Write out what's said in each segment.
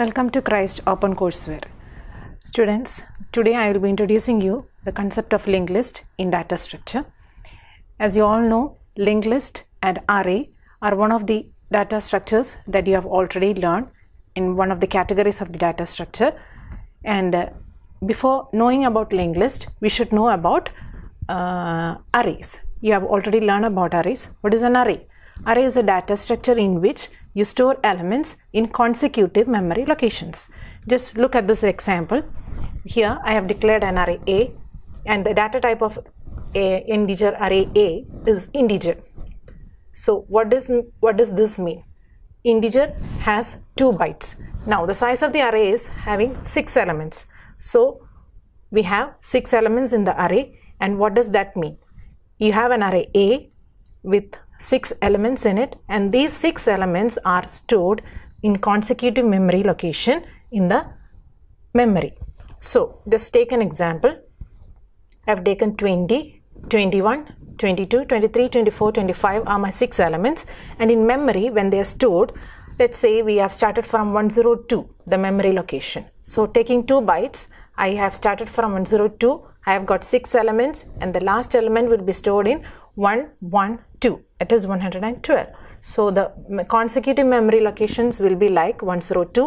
Welcome to Christ Open Courseware. Students, today I will be introducing you the concept of linked list in data structure. As you all know, linked list and array are one of the data structures that you have already learned in one of the categories of the data structure. And uh, before knowing about linked list, we should know about uh, arrays. You have already learned about arrays. What is an array? Array is a data structure in which you store elements in consecutive memory locations. Just look at this example. Here I have declared an array A and the data type of a integer array A is integer. So what does what does this mean? Integer has two bytes. Now the size of the array is having six elements. So we have six elements in the array and what does that mean? You have an array A with six elements in it and these six elements are stored in consecutive memory location in the memory. So just take an example. I've taken 20, 21, 22, 23, 24, 25 are my six elements and in memory when they are stored let's say we have started from 102 the memory location. So taking two bytes I have started from 102 I have got six elements and the last element will be stored in 1, 1, it is 112 so the consecutive memory locations will be like 102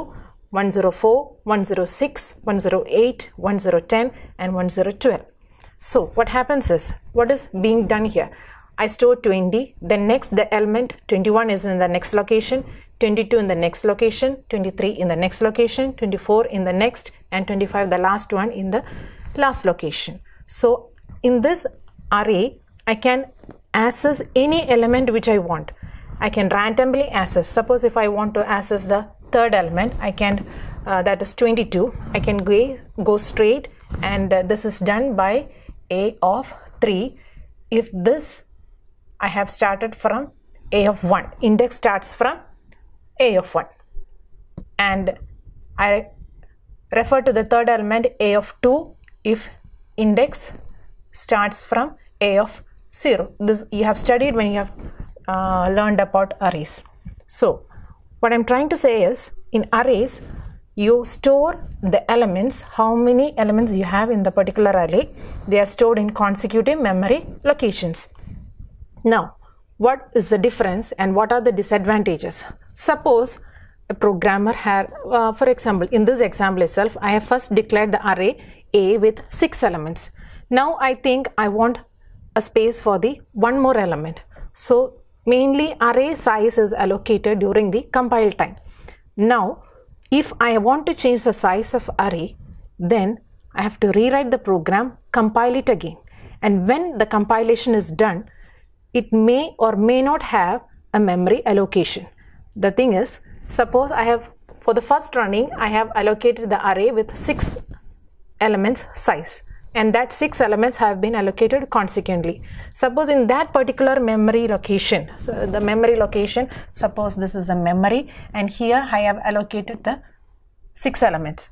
104 106 108 110 and 1012 so what happens is what is being done here i store 20 then next the element 21 is in the next location 22 in the next location 23 in the next location 24 in the next and 25 the last one in the last location so in this array i can access any element which I want. I can randomly access. Suppose if I want to access the third element, I can uh, that is 22. I can go, go straight and uh, this is done by a of 3. If this I have started from a of 1. Index starts from a of 1 and I refer to the third element a of 2 if index starts from a of 0. This you have studied when you have uh, learned about arrays. So what I'm trying to say is in arrays you store the elements, how many elements you have in the particular array. They are stored in consecutive memory locations. Now what is the difference and what are the disadvantages? Suppose a programmer has, uh, for example, in this example itself, I have first declared the array A with six elements. Now I think I want a space for the one more element. So mainly array size is allocated during the compile time. Now if I want to change the size of array then I have to rewrite the program, compile it again and when the compilation is done it may or may not have a memory allocation. The thing is suppose I have for the first running I have allocated the array with 6 elements size and that six elements have been allocated consequently. Suppose in that particular memory location, so the memory location, suppose this is a memory and here I have allocated the six elements.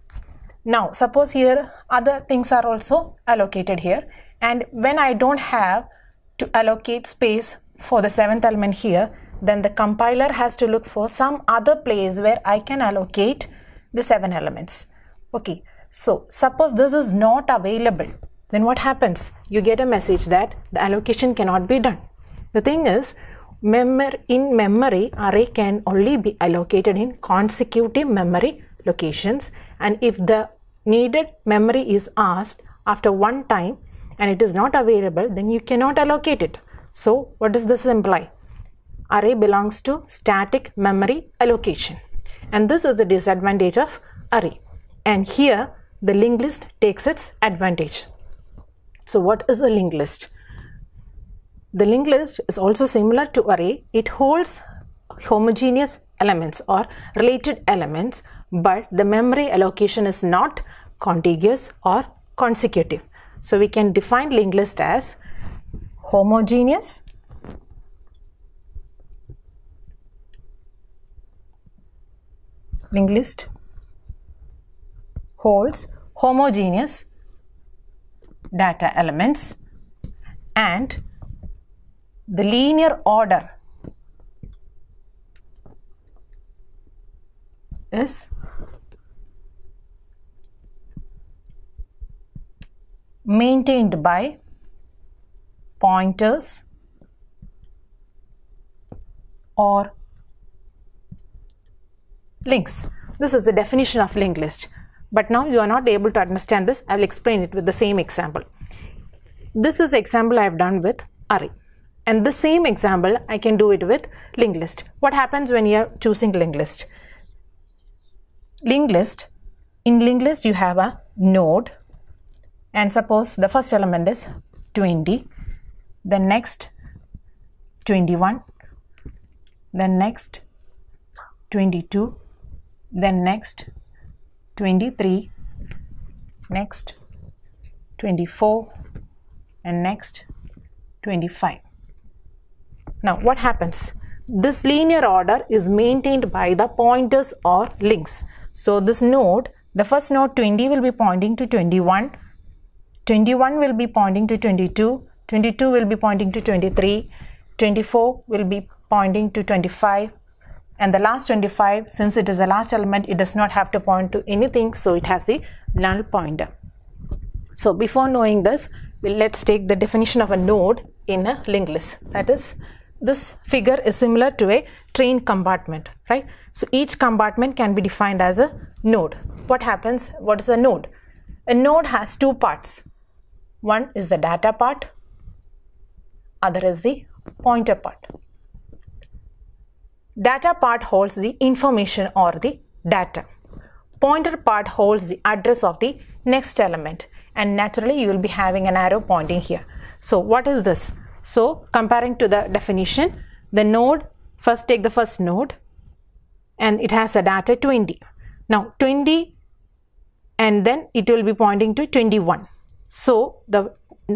Now suppose here other things are also allocated here and when I don't have to allocate space for the seventh element here, then the compiler has to look for some other place where I can allocate the seven elements. Okay. So suppose this is not available, then what happens? You get a message that the allocation cannot be done. The thing is, memory in memory array can only be allocated in consecutive memory locations and if the needed memory is asked after one time and it is not available then you cannot allocate it. So what does this imply? Array belongs to static memory allocation and this is the disadvantage of array and here the linked list takes its advantage. So what is a linked list? The linked list is also similar to array. It holds homogeneous elements or related elements but the memory allocation is not contiguous or consecutive. So we can define linked list as homogeneous linked list holds homogeneous data elements and the linear order is maintained by pointers or links. This is the definition of linked list but now you are not able to understand this i will explain it with the same example this is example i have done with array and the same example i can do it with linked list what happens when you are choosing linked list linked list in linked list you have a node and suppose the first element is 20 the next 21 then next 22 then next 23 next 24 and next 25 now what happens this linear order is maintained by the pointers or links so this node the first node 20 will be pointing to 21 21 will be pointing to 22 22 will be pointing to 23 24 will be pointing to 25 and the last 25 since it is the last element it does not have to point to anything so it has a null pointer so before knowing this let's take the definition of a node in a linked list that is this figure is similar to a train compartment right so each compartment can be defined as a node what happens what is a node a node has two parts one is the data part other is the pointer part Data part holds the information or the data. Pointer part holds the address of the next element and naturally you will be having an arrow pointing here. So what is this? So comparing to the definition, the node, first take the first node and it has a data 20. Now 20 and then it will be pointing to 21. So the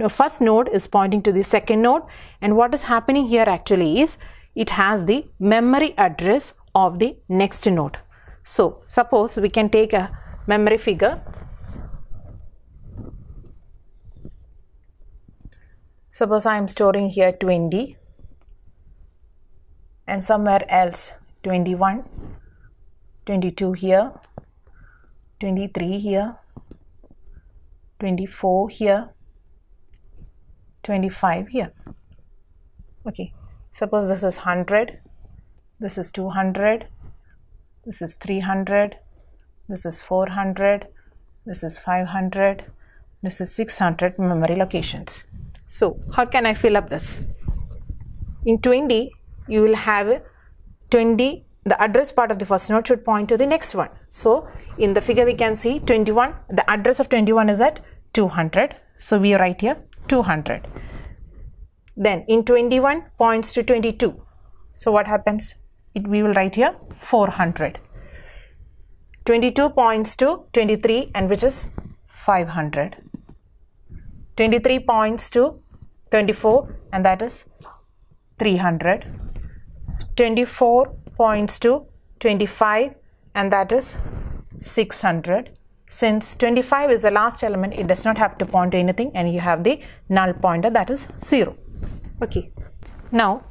first node is pointing to the second node and what is happening here actually is it has the memory address of the next node. So suppose we can take a memory figure. Suppose I am storing here 20 and somewhere else 21, 22 here, 23 here, 24 here, 25 here. Okay, Suppose this is 100, this is 200, this is 300, this is 400, this is 500, this is 600 memory locations. So, how can I fill up this? In 20, you will have 20 the address part of the first node should point to the next one. So in the figure we can see 21, the address of 21 is at 200. So we write here 200. Then in 21 points to 22. So what happens? It, we will write here 400. 22 points to 23 and which is 500. 23 points to 24 and that is 300. 24 points to 25 and that is 600 since 25 is the last element it does not have to point to anything and you have the null pointer that is 0 Okay. Now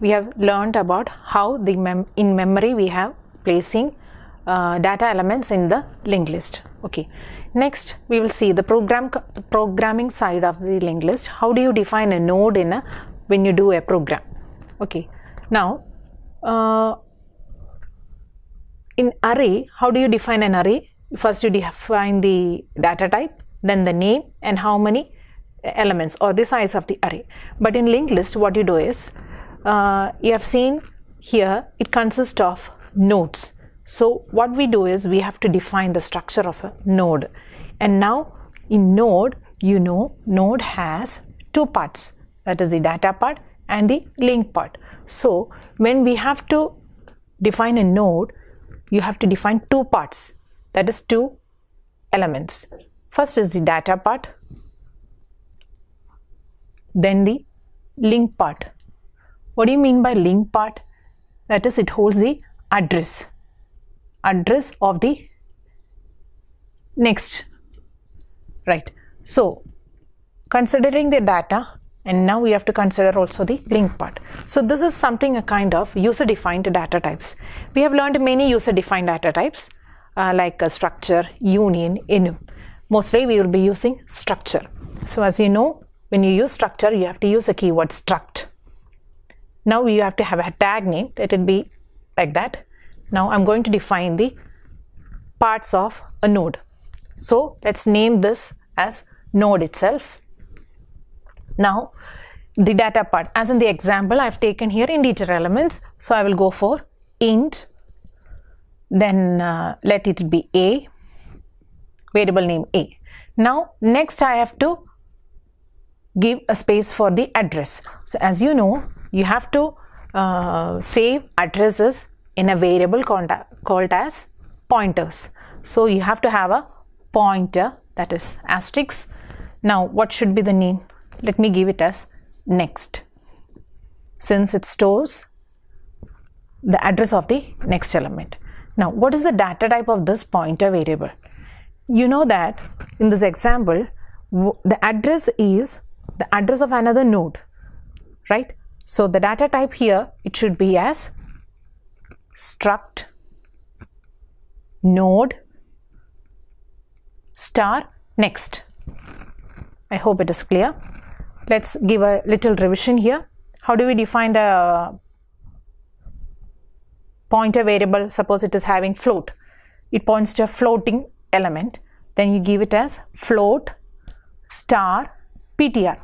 we have learned about how the mem in memory we have placing uh, data elements in the linked list. Okay. Next we will see the program programming side of the linked list. How do you define a node in a when you do a program? Okay. Now uh, in array, how do you define an array? First you define the data type, then the name and how many elements or the size of the array. But in linked list, what you do is, uh, you have seen here, it consists of nodes. So what we do is we have to define the structure of a node. And now in node, you know node has two parts, that is the data part and the link part. So when we have to define a node, you have to define two parts, that is two elements. First is the data part then the link part. What do you mean by link part? That is, it holds the address, address of the next, right? So, considering the data, and now we have to consider also the link part. So this is something a kind of user defined data types. We have learned many user defined data types uh, like structure, union, enum. Mostly we will be using structure. So as you know, when you use structure you have to use a keyword struct now you have to have a tag name It will be like that now I'm going to define the parts of a node so let's name this as node itself now the data part as in the example I've taken here integer elements so I will go for int then uh, let it be a variable name a now next I have to give a space for the address. So as you know, you have to uh, save addresses in a variable called as pointers. So you have to have a pointer that is asterisk. Now what should be the name? Let me give it as next since it stores the address of the next element. Now what is the data type of this pointer variable? You know that in this example the address is the address of another node, right? So the data type here, it should be as struct node star next. I hope it is clear. Let's give a little revision here. How do we define a pointer variable? Suppose it is having float. It points to a floating element. Then you give it as float star PTR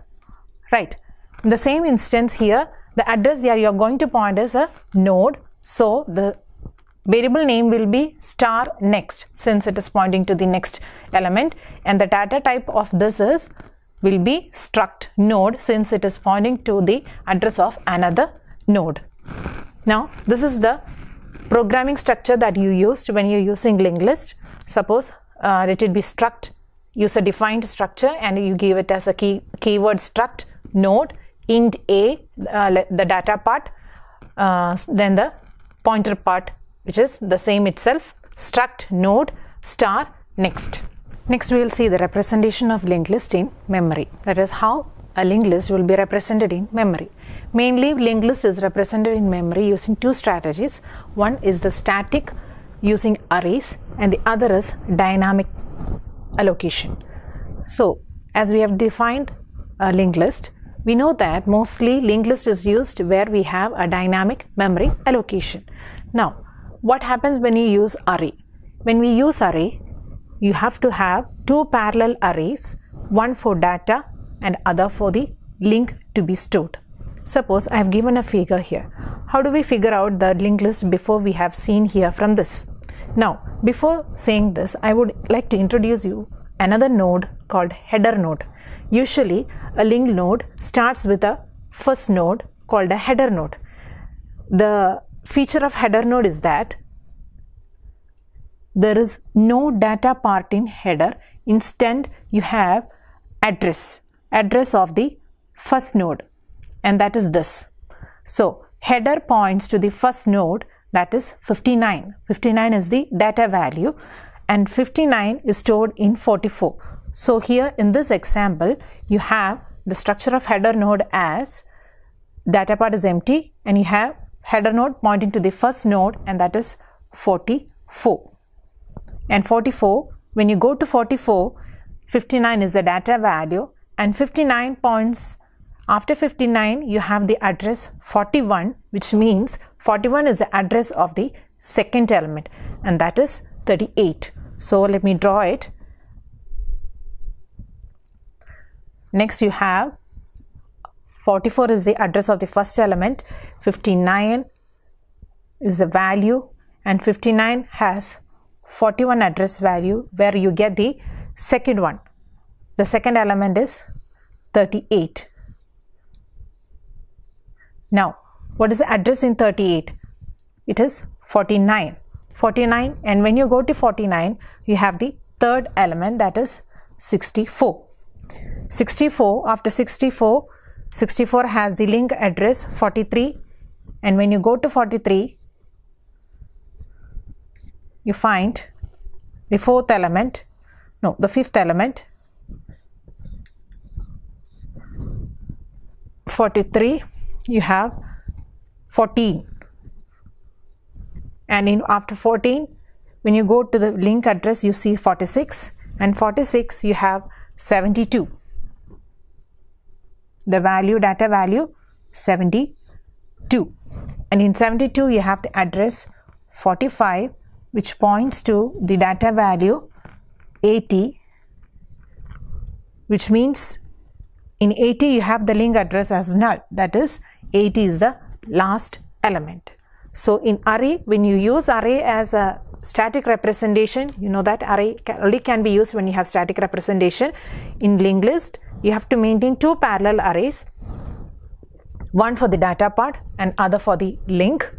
right in the same instance here the address here you are going to point is a node so the variable name will be star next since it is pointing to the next element and the data type of this is will be struct node since it is pointing to the address of another node now this is the programming structure that you used when you're using linked list suppose uh, it would be struct use a defined structure and you give it as a key keyword struct node int a uh, the data part uh, then the pointer part which is the same itself struct node star next next we will see the representation of linked list in memory that is how a linked list will be represented in memory mainly linked list is represented in memory using two strategies one is the static using arrays and the other is dynamic allocation so as we have defined a linked list we know that mostly linked list is used where we have a dynamic memory allocation. Now, what happens when you use array? When we use array, you have to have two parallel arrays, one for data and other for the link to be stored. Suppose I have given a figure here. How do we figure out the linked list before we have seen here from this? Now, before saying this, I would like to introduce you another node called header node. Usually a link node starts with a first node called a header node. The feature of header node is that there is no data part in header. Instead you have address, address of the first node and that is this. So header points to the first node that is 59. 59 is the data value and 59 is stored in 44. So here in this example, you have the structure of header node as data part is empty and you have header node pointing to the first node and that is 44. And 44, when you go to 44, 59 is the data value and 59 points after 59 you have the address 41 which means 41 is the address of the second element and that is 38 so let me draw it next you have 44 is the address of the first element 59 is the value and 59 has 41 address value where you get the second one the second element is 38 now what is the address in 38 it is 49 49 and when you go to 49 you have the third element that is 64 64 after 64 64 has the link address 43 and when you go to 43 you find the fourth element no the fifth element 43 you have 14 and in after 14 when you go to the link address you see 46 and 46 you have 72 the value data value 72 and in 72 you have the address 45 which points to the data value 80 which means in 80 you have the link address as null that is 80 is the last element so in array, when you use array as a static representation, you know that array can, only can be used when you have static representation. In linked list, you have to maintain two parallel arrays, one for the data part and other for the link.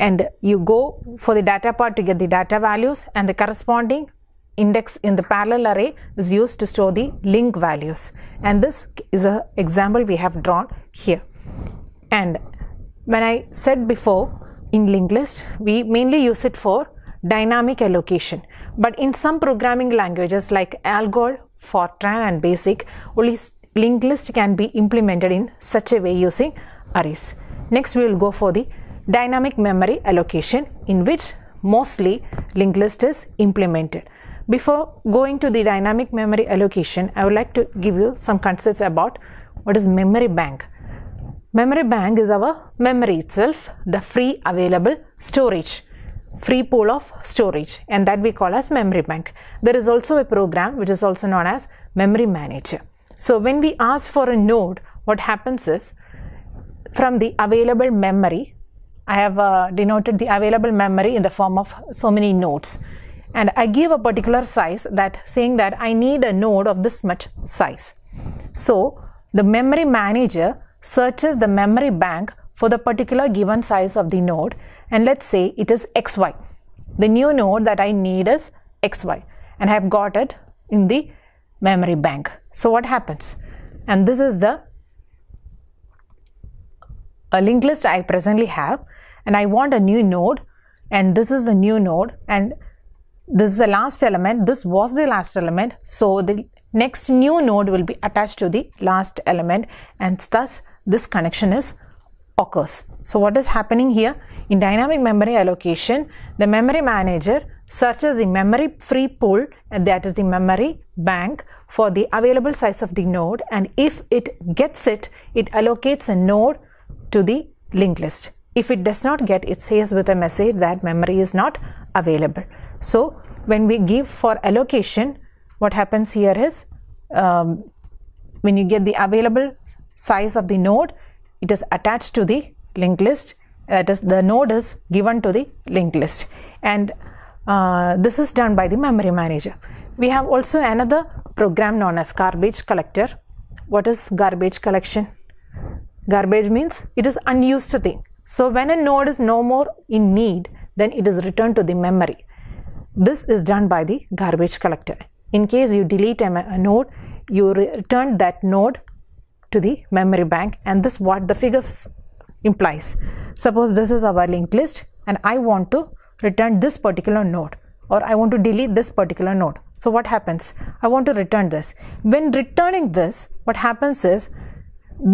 And you go for the data part to get the data values and the corresponding index in the parallel array is used to store the link values. And this is an example we have drawn here. And when I said before, in linked list. We mainly use it for dynamic allocation. But in some programming languages like AlGol, Fortran and BASIC, only linked list can be implemented in such a way using arrays. Next we will go for the dynamic memory allocation in which mostly linked list is implemented. Before going to the dynamic memory allocation, I would like to give you some concepts about what is memory bank Memory bank is our memory itself, the free available storage, free pool of storage and that we call as memory bank. There is also a program which is also known as memory manager. So when we ask for a node, what happens is from the available memory, I have uh, denoted the available memory in the form of so many nodes and I give a particular size that saying that I need a node of this much size. So the memory manager searches the memory bank for the particular given size of the node and let's say it is xy. The new node that I need is xy and I have got it in the memory bank. So what happens? And this is the a linked list I presently have and I want a new node and this is the new node and this is the last element. This was the last element. So the next new node will be attached to the last element and thus this connection is occurs. So what is happening here? In dynamic memory allocation, the memory manager searches the memory free pool and that is the memory bank for the available size of the node and if it gets it, it allocates a node to the linked list. If it does not get, it says with a message that memory is not available. So when we give for allocation, what happens here is um, when you get the available size of the node, it is attached to the linked list. That uh, is, the node is given to the linked list. And uh, this is done by the memory manager. We have also another program known as garbage collector. What is garbage collection? Garbage means it is unused thing. So when a node is no more in need, then it is returned to the memory. This is done by the garbage collector. In case you delete a, a node, you re return that node to the memory bank and this what the figure implies. Suppose this is our linked list and I want to return this particular node or I want to delete this particular node. So what happens? I want to return this. When returning this, what happens is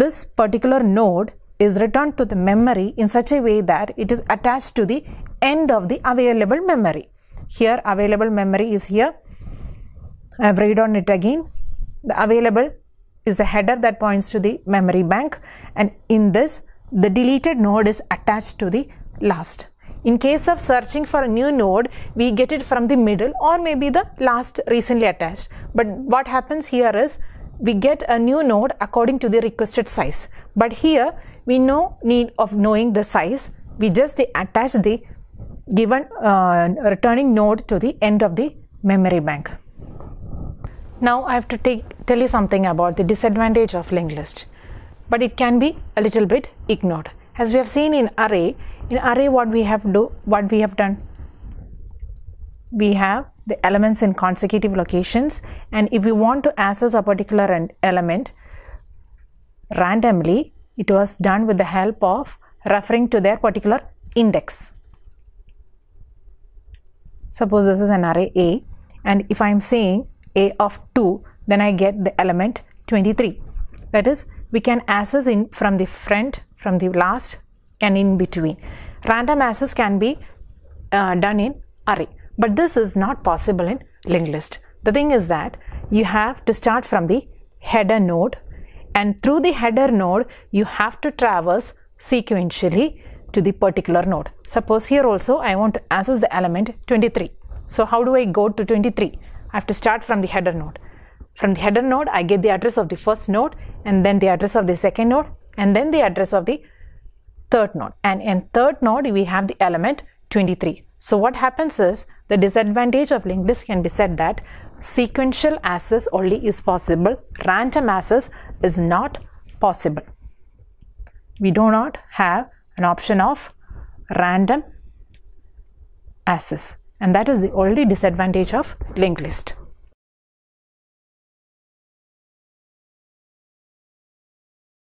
this particular node is returned to the memory in such a way that it is attached to the end of the available memory. Here available memory is here. I have read on it again. The available is a header that points to the memory bank and in this the deleted node is attached to the last. In case of searching for a new node, we get it from the middle or maybe the last recently attached. But what happens here is we get a new node according to the requested size. But here we no need of knowing the size. We just attach the given uh, returning node to the end of the memory bank. Now I have to take, tell you something about the disadvantage of linked list, but it can be a little bit ignored. As we have seen in array, in array what we have do, what we have done, we have the elements in consecutive locations and if we want to access a particular element randomly, it was done with the help of referring to their particular index. Suppose this is an array A and if I am saying a of 2 then I get the element 23 that is we can access in from the front from the last and in between random access can be uh, done in array but this is not possible in linked list the thing is that you have to start from the header node and through the header node you have to traverse sequentially to the particular node suppose here also I want to access the element 23 so how do I go to 23 I have to start from the header node. From the header node, I get the address of the first node and then the address of the second node and then the address of the third node. And in third node, we have the element 23. So what happens is the disadvantage of linked list can be said that sequential access only is possible. Random access is not possible. We do not have an option of random access and that is the only disadvantage of linked list